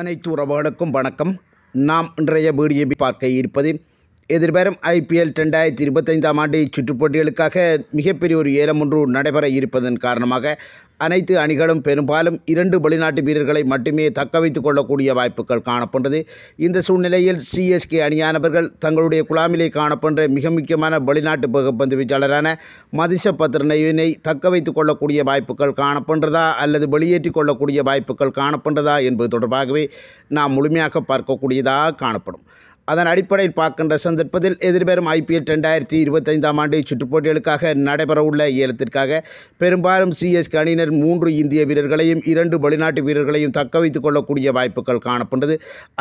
அனைத்து உறவுகளுக்கும் வணக்கம் நாம் இன்றைய வீடியோ பார்க்க இருப்பது எதிர்வரும் ஐபிஎல் ரெண்டாயிரத்தி இருபத்தைந்தாம் ஆண்டு போட்டிகளுக்காக மிகப்பெரிய ஒரு ஏலம் ஒன்று நடைபெற இருப்பதன் காரணமாக அனைத்து அணிகளும் பெரும்பாலும் இரண்டு வெளிநாட்டு வீரர்களை மட்டுமே தக்க வைத்துக் கொள்ளக்கூடிய வாய்ப்புகள் காணப்படுகிறது இந்த சூழ்நிலையில் சிஎஸ்கே அணியானவர்கள் தங்களுடைய குழாமிலே காணப்பட்ட மிக முக்கியமான வெளிநாட்டு பகுப்பந்து வீச்சாளரான மதிச பத்திரனையினை தக்க வைத்துக் கொள்ளக்கூடிய வாய்ப்புகள் காணப்பட்டதா அல்லது வெளியேற்றிக் கொள்ளக்கூடிய வாய்ப்புகள் காணப்பட்டதா என்பது தொடர்பாகவே நாம் முழுமையாக பார்க்கக்கூடியதாக காணப்படும் அதன் அடிப்படையில் பார்க்கின்ற சந்தர்ப்பத்தில் எதிர்பெறும் ஐபிஎல் ரெண்டாயிரத்தி இருபத்தைந்தாம் ஆண்டு சுற்றுப்போட்டிகளுக்காக நடைபெறவுள்ள ஏலத்திற்காக பெரும்பாலும் சிஎஸ்கே அணியினர் மூன்று இந்திய வீரர்களையும் இரண்டு வெளிநாட்டு வீரர்களையும் தக்க வைத்துக் கொள்ளக்கூடிய வாய்ப்புகள் காணப்பட்டது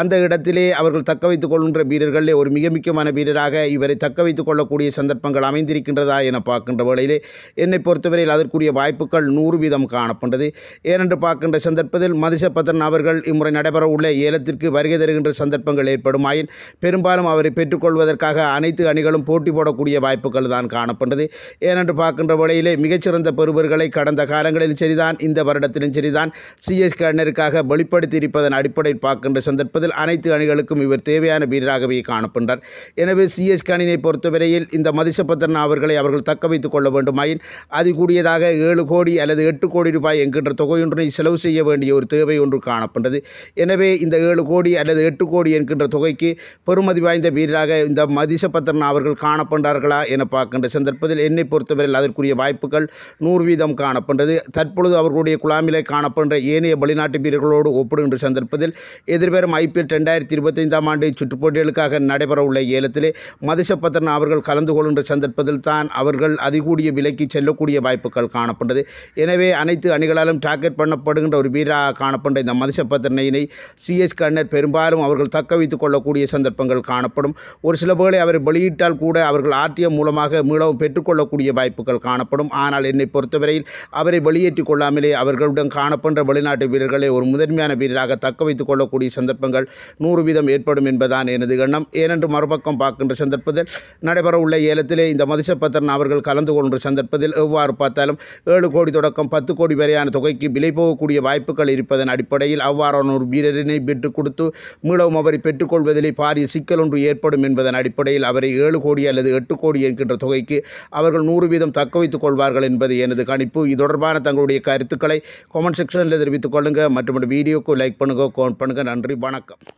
அந்த இடத்திலே அவர்கள் தக்க வைத்துக் கொள்கின்ற வீரர்களிலே ஒரு மிக முக்கியமான வீரராக இவரை தக்க வைத்துக் கொள்ளக்கூடிய சந்தர்ப்பங்கள் அமைந்திருக்கின்றதா என பார்க்கின்ற வேளையிலே என்னை பொறுத்தவரையில் அதற்குரிய வாய்ப்புகள் நூறு வீதம் காணப்பட்டது ஏனென்று பார்க்கின்ற சந்தர்ப்பத்தில் மதிசபத்திரன் அவர்கள் இம்முறை நடைபெறவுள்ள ஏலத்திற்கு வருகை தருகின்ற சந்தர்ப்பங்கள் ஏற்படுமாயின் பெரும்பாலும் அவரை பெற்றுக்கொள்வதற்காக அனைத்து அணிகளும் போட்டி போடக்கூடிய வாய்ப்புகள் தான் காணப்பட்டது ஏனென்று பார்க்கின்ற வழியிலே மிகச்சிறந்த பெருவர்களை கடந்த காலங்களிலும் சரிதான் இந்த வருடத்திலும் சரிதான் சிஎஸ் அணியருக்காக வெளிப்படுத்தி இருப்பதன் அடிப்படையில் பார்க்கின்ற சந்தர்ப்பத்தில் அனைத்து அணிகளுக்கும் இவர் தேவையான வீரராகவே காணப்பட்டார் எனவே சிஎஸ் அணியினை பொறுத்தவரையில் இந்த மதிசபத்திரன் அவர்களை அவர்கள் தக்க வைத்துக் கொள்ள வேண்டுமாயின் அது கூடியதாக ஏழு கோடி அல்லது எட்டு கோடி ரூபாய் என்கின்ற தொகையொன்றை செலவு செய்ய வேண்டிய ஒரு தேவை ஒன்று காணப்படுகிறது எனவே இந்த ஏழு கோடி அல்லது எட்டு கோடி என்கின்ற தொகைக்கு பெருமதி வாய்ந்த வீரராக இந்த மதிசபத்திரன் அவர்கள் காணப்படுகிறார்களா என பார்க்கின்ற சந்தர்ப்பத்தில் என்னை பொறுத்தவரையில் அதற்குரிய வாய்ப்புகள் நூறு வீதம் காணப்பட்டது தற்பொழுது அவர்களுடைய குழாமிலே காணப்படுகிற ஏனைய வெளிநாட்டு வீரர்களோடு ஒப்பிடுகின்ற சந்தர்ப்பத்தில் எதிர்வரும் ஐபிஎல் ரெண்டாயிரத்தி இருபத்தைந்தாம் ஆண்டு சுற்றுப்போட்டிகளுக்காக நடைபெறவுள்ள ஏலத்திலே மதிசபத்திரன் அவர்கள் கலந்து கொள்கின்ற சந்தர்ப்பத்தில் தான் அவர்கள் அதிகூடிய விலைக்கு செல்லக்கூடிய வாய்ப்புகள் காணப்பட்டது எனவே அனைத்து அணிகளாலும் டார்கெட் பண்ணப்படுகின்ற ஒரு வீராக காணப்படுகிற இந்த மதிசபத்திரனையினை சிஎஸ் கண்ணர் பெரும்பாலும் அவர்கள் தக்க வைத்துக் கொள்ளக்கூடிய சந்தர்ப்பம் சந்தர்ப்பங்கள் காணப்படும் ஒரு சில வேளை அவர் வெளியிட்டால் கூட அவர்கள் ஆர்டிஎம் மூலமாக மீளவும் பெற்றுக்கொள்ளக்கூடிய வாய்ப்புகள் காணப்படும் ஆனால் என்னை பொறுத்தவரையில் அவரை வெளியேற்றிக் கொள்ளாமலே அவர்களுடன் காணப்படுற வெளிநாட்டு வீரர்களை ஒரு முதன்மையான வீரராக தக்க வைத்துக் கொள்ளக்கூடிய சந்தர்ப்பங்கள் நூறு வீதம் ஏற்படும் என்பதுதான் எனது எண்ணம் ஏனென்று மறுபக்கம் பார்க்கின்ற சந்தர்ப்பத்தில் நடைபெறவுள்ள ஏலத்திலே இந்த மதிசபத்திரன் அவர்கள் கலந்து கொண்ட சந்தர்ப்பத்தில் எவ்வாறு பார்த்தாலும் ஏழு கோடி தொடக்கம் பத்து கோடி வரையான தொகைக்கு விலை போகக்கூடிய வாய்ப்புகள் இருப்பதன் அடிப்படையில் அவ்வாறான ஒரு வீரரினை பெற்றுக் கொடுத்து மீளவும் அவரை பெற்றுக்கொள்வதிலே பாரிய பாரிய சிக்கல் ஒன்று ஏற்படும் என்பதன் அடிப்படையில் அவரை ஏழு கோடி அல்லது எட்டு கோடி என்கின்ற தொகைக்கு அவர்கள் நூறு வீதம் தக்க வைத்துக் கொள்வார்கள் என்பது எனது கணிப்பு இது தொடர்பான தங்களுடைய கருத்துக்களை கமெண்ட் செக்ஷனில் தெரிவித்துக் கொள்ளுங்கள் மற்றும் வீடியோக்கு லைக் பண்ணுங்கள் கவுண்ட் பண்ணுங்கள் நன்றி வணக்கம்